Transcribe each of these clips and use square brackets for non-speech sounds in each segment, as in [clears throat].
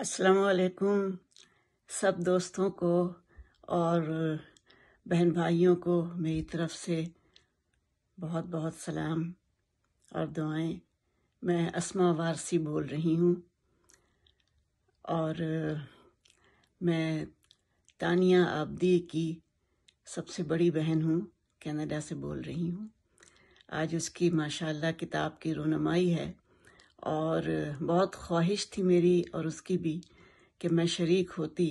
असलकुम सब दोस्तों को और बहन भाइयों को मेरी तरफ से बहुत बहुत सलाम और दुआएं मैं असमा वारसी बोल रही हूँ और मैं तानिया आबदी की सबसे बड़ी बहन हूँ कनाडा से बोल रही हूँ आज उसकी माशाल्लाह किताब की रोनमाई है और बहुत ख्वाहिश थी मेरी और उसकी भी कि मैं शरीक होती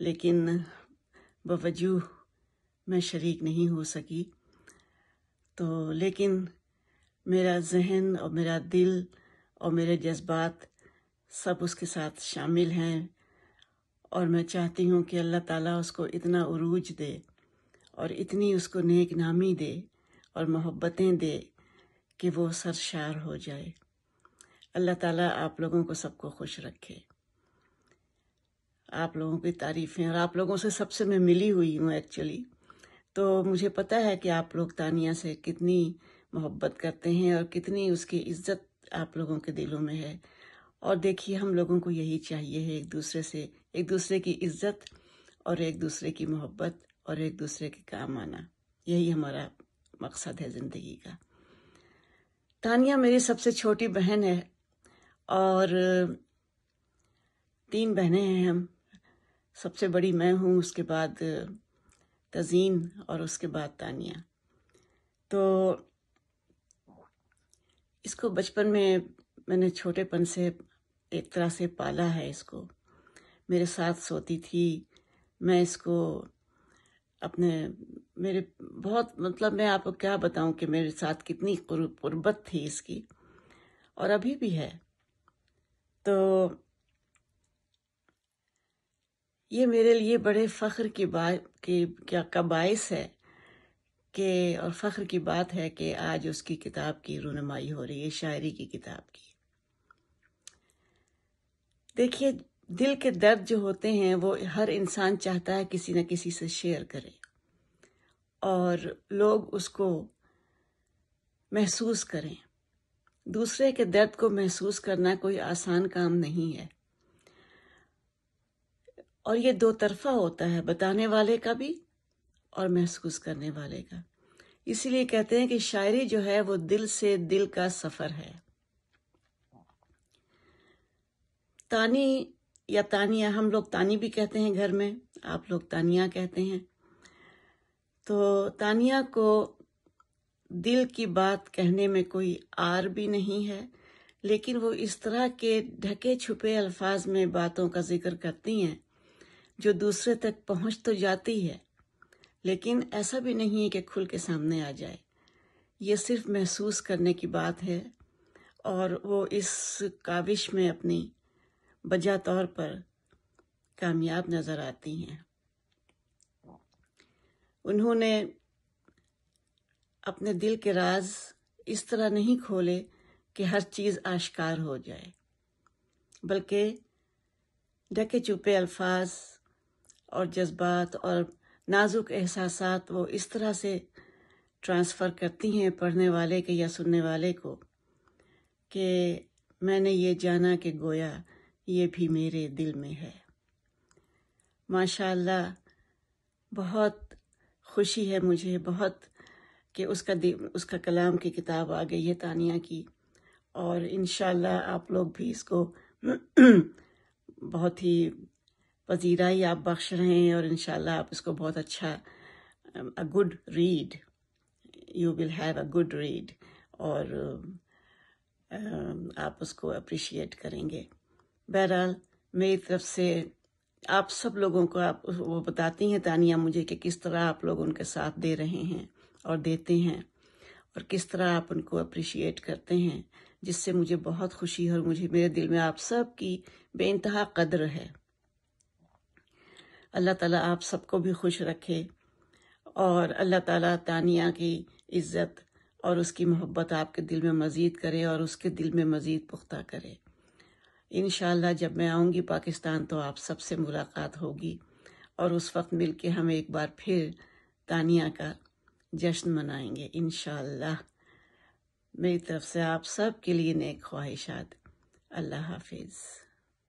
लेकिन बवजूह मैं शरीक नहीं हो सकी तो लेकिन मेरा जहन और मेरा दिल और मेरे जज्बात सब उसके साथ शामिल हैं और मैं चाहती हूँ कि अल्लाह ताला उसको इतना उरूज दे और इतनी उसको नेक नामी दे और मोहब्बतें दे कि वो सरशार हो जाए अल्लाह ताला आप लोगों को सबको खुश रखे आप लोगों की तारीफ़ें और आप लोगों से सबसे मैं मिली हुई हूँ एक्चुअली तो मुझे पता है कि आप लोग तानिया से कितनी मोहब्बत करते हैं और कितनी उसकी इज्जत आप लोगों के दिलों में है और देखिए हम लोगों को यही चाहिए है एक दूसरे से एक दूसरे की इज्जत और एक दूसरे की मोहब्बत और एक दूसरे के काम आना यही हमारा मकसद है ज़िंदगी का तानिया मेरी सबसे छोटी बहन है और तीन बहनें हैं हम सबसे बड़ी मैं हूँ उसके बाद तजीन और उसके बाद तानिया तो इसको बचपन में मैंने छोटेपन से एक तरह से पाला है इसको मेरे साथ सोती थी मैं इसको अपने मेरे बहुत मतलब मैं आपको क्या बताऊं कि मेरे साथ कितनी कुर्बत थी इसकी और अभी भी है तो ये मेरे लिए बड़े फ़ख्र की बात की क्या का बायस है कि और फ़ख्र की बात है कि आज उसकी किताब की रूनमाई हो रही है शायरी की किताब की देखिए दिल के दर्द जो होते हैं वो हर इंसान चाहता है किसी न किसी से शेयर करे और लोग उसको महसूस करें दूसरे के दर्द को महसूस करना कोई आसान काम नहीं है और ये दो तरफा होता है बताने वाले का भी और महसूस करने वाले का इसीलिए कहते हैं कि शायरी जो है वो दिल से दिल का सफर है तानी या तानिया हम लोग तानी भी कहते हैं घर में आप लोग तानिया कहते हैं तो तानिया को दिल की बात कहने में कोई आर भी नहीं है लेकिन वो इस तरह के ढके छुपे अल्फाज में बातों का जिक्र करती हैं जो दूसरे तक पहुंच तो जाती है लेकिन ऐसा भी नहीं है कि खुल के सामने आ जाए ये सिर्फ महसूस करने की बात है और वो इस काविश में अपनी बजा तौर पर कामयाब नज़र आती हैं उन्होंने अपने दिल के राज इस तरह नहीं खोले कि हर चीज़ आश्कार हो जाए बल्कि ढके छुपे अल्फाज और जज्बात और नाजुक एहसास वो इस तरह से ट्रांसफ़र करती हैं पढ़ने वाले के या सुनने वाले को कि मैंने ये जाना कि गोया ये भी मेरे दिल में है माशाल्लाह बहुत खुशी है मुझे बहुत कि उसका उसका कलाम की किताब आ गई है तानिया की और इन आप लोग भी इसको [clears throat] बहुत ही पजीराई आप बख्श रहे हैं और इन आप इसको बहुत अच्छा a good read you will have a good read और um, आप उसको अप्रिशिएट करेंगे बहरहाल मेरी तरफ से आप सब लोगों को आप वो बताती हैं तानिया मुझे कि किस तरह आप लोग उनके साथ दे रहे हैं और देते हैं और किस तरह आप उनको अप्रिशिएट करते हैं जिससे मुझे बहुत खुशी और मुझे मेरे दिल में आप सब की बेानतहा कदर है अल्लाह ताला आप सबको भी खुश रखे और अल्लाह ताला तानिया की इज़्ज़त और उसकी मोहब्बत आपके दिल में मज़ीद करे और उसके दिल में मज़ीद पुख्ता करे इन जब मैं आऊँगी पाकिस्तान तो आप सबसे मुलाकात होगी और उस वक्त मिल हम एक बार फिर तानिया का जश्न मनाएंगे इन मेरी तरफ से आप सब के लिए नेक ख्वाहिशात अल्लाह हाफिज़